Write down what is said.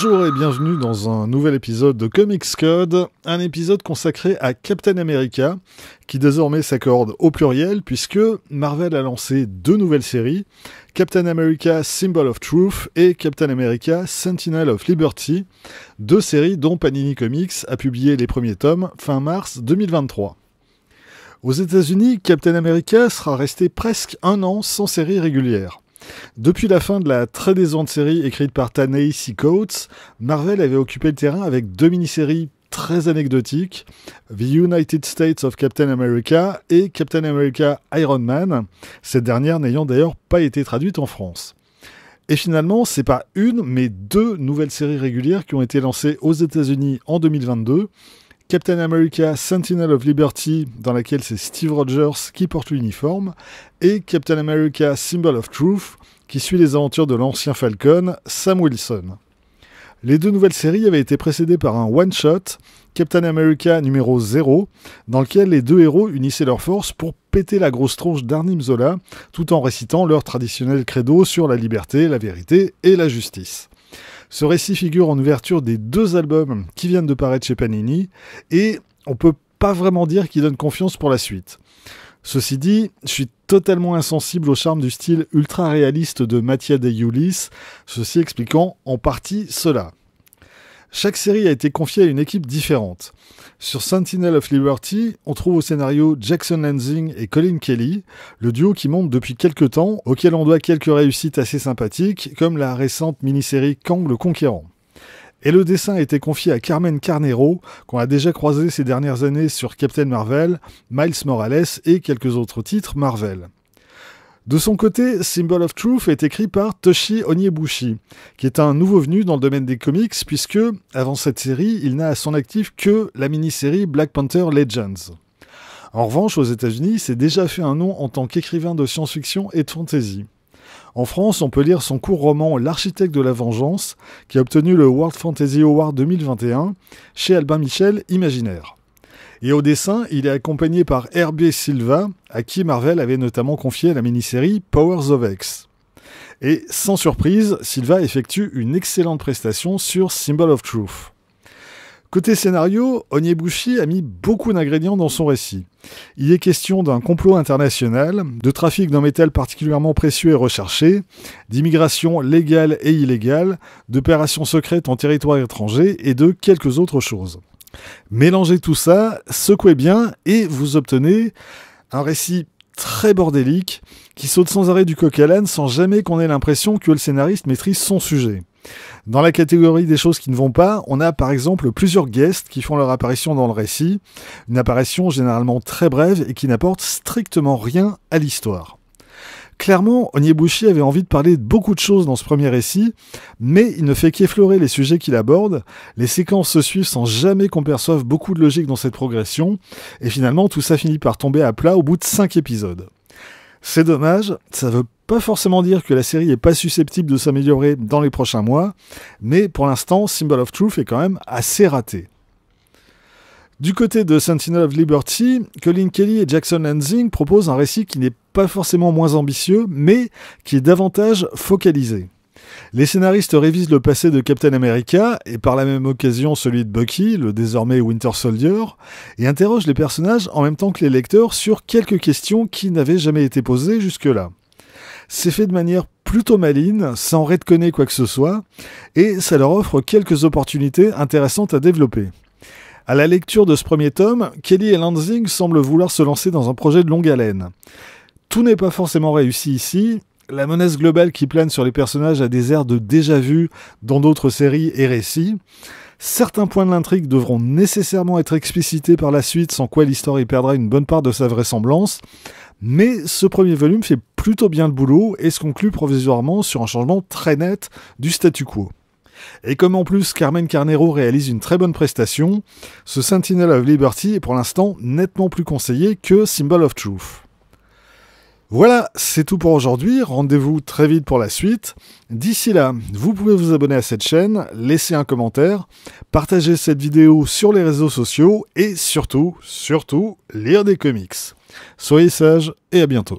Bonjour et bienvenue dans un nouvel épisode de Comics Code, un épisode consacré à Captain America, qui désormais s'accorde au pluriel puisque Marvel a lancé deux nouvelles séries, Captain America Symbol of Truth et Captain America Sentinel of Liberty, deux séries dont Panini Comics a publié les premiers tomes fin mars 2023. Aux États-Unis, Captain America sera resté presque un an sans série régulière. Depuis la fin de la très décevante série écrite par Tanei C. Coates, Marvel avait occupé le terrain avec deux mini-séries très anecdotiques, The United States of Captain America et Captain America Iron Man, cette dernière n'ayant d'ailleurs pas été traduite en France. Et finalement, c'est pas une, mais deux nouvelles séries régulières qui ont été lancées aux États-Unis en 2022, Captain America Sentinel of Liberty, dans laquelle c'est Steve Rogers qui porte l'uniforme, et Captain America Symbol of Truth, qui suit les aventures de l'ancien Falcon, Sam Wilson. Les deux nouvelles séries avaient été précédées par un one-shot, Captain America numéro 0, dans lequel les deux héros unissaient leurs forces pour péter la grosse tronche d'Arnim Zola, tout en récitant leur traditionnel credo sur la liberté, la vérité et la justice. Ce récit figure en ouverture des deux albums qui viennent de paraître chez Panini et on peut pas vraiment dire qu'il donne confiance pour la suite. Ceci dit, je suis totalement insensible au charme du style ultra réaliste de Mathia De Iulis, ceci expliquant en partie cela. Chaque série a été confiée à une équipe différente. Sur Sentinel of Liberty, on trouve au scénario Jackson Lansing et Colin Kelly, le duo qui monte depuis quelques temps, auquel on doit quelques réussites assez sympathiques, comme la récente mini-série Kang le Conquérant. Et le dessin a été confié à Carmen Carnero, qu'on a déjà croisé ces dernières années sur Captain Marvel, Miles Morales et quelques autres titres Marvel. De son côté, Symbol of Truth est écrit par Toshi Oniebushi, qui est un nouveau venu dans le domaine des comics, puisque, avant cette série, il n'a à son actif que la mini-série Black Panther Legends. En revanche, aux États-Unis, il s'est déjà fait un nom en tant qu'écrivain de science-fiction et de fantasy. En France, on peut lire son court roman L'architecte de la vengeance, qui a obtenu le World Fantasy Award 2021 chez Albin Michel Imaginaire. Et au dessin, il est accompagné par Herbie Silva, à qui Marvel avait notamment confié la mini-série Powers of X. Et sans surprise, Silva effectue une excellente prestation sur Symbol of Truth. Côté scénario, Onyebushi a mis beaucoup d'ingrédients dans son récit. Il est question d'un complot international, de trafic d'un métal particulièrement précieux et recherché, d'immigration légale et illégale, d'opérations secrètes en territoire étranger et de quelques autres choses. Mélangez tout ça, secouez bien et vous obtenez un récit très bordélique qui saute sans arrêt du coq à l'âne sans jamais qu'on ait l'impression que le scénariste maîtrise son sujet. Dans la catégorie des choses qui ne vont pas, on a par exemple plusieurs guests qui font leur apparition dans le récit, une apparition généralement très brève et qui n'apporte strictement rien à l'histoire. Clairement, Onyebushi avait envie de parler de beaucoup de choses dans ce premier récit, mais il ne fait qu'effleurer les sujets qu'il aborde, les séquences se suivent sans jamais qu'on perçoive beaucoup de logique dans cette progression, et finalement tout ça finit par tomber à plat au bout de 5 épisodes. C'est dommage, ça veut pas forcément dire que la série n'est pas susceptible de s'améliorer dans les prochains mois, mais pour l'instant, Symbol of Truth est quand même assez raté. Du côté de Sentinel of Liberty, Colin Kelly et Jackson Lansing proposent un récit qui n'est pas forcément moins ambitieux, mais qui est davantage focalisé. Les scénaristes révisent le passé de Captain America, et par la même occasion celui de Bucky, le désormais Winter Soldier, et interrogent les personnages en même temps que les lecteurs sur quelques questions qui n'avaient jamais été posées jusque-là. C'est fait de manière plutôt maligne, sans redconner quoi que ce soit, et ça leur offre quelques opportunités intéressantes à développer. À la lecture de ce premier tome, Kelly et Lansing semblent vouloir se lancer dans un projet de longue haleine. Tout n'est pas forcément réussi ici. La menace globale qui plane sur les personnages a des airs de déjà-vu dans d'autres séries et récits. Certains points de l'intrigue devront nécessairement être explicités par la suite, sans quoi l'histoire y perdra une bonne part de sa vraisemblance. Mais ce premier volume fait plutôt bien le boulot et se conclut provisoirement sur un changement très net du statu quo. Et comme en plus Carmen Carnero réalise une très bonne prestation, ce Sentinel of Liberty est pour l'instant nettement plus conseillé que Symbol of Truth. Voilà, c'est tout pour aujourd'hui. Rendez-vous très vite pour la suite. D'ici là, vous pouvez vous abonner à cette chaîne, laisser un commentaire, partager cette vidéo sur les réseaux sociaux et surtout, surtout, lire des comics. Soyez sages et à bientôt.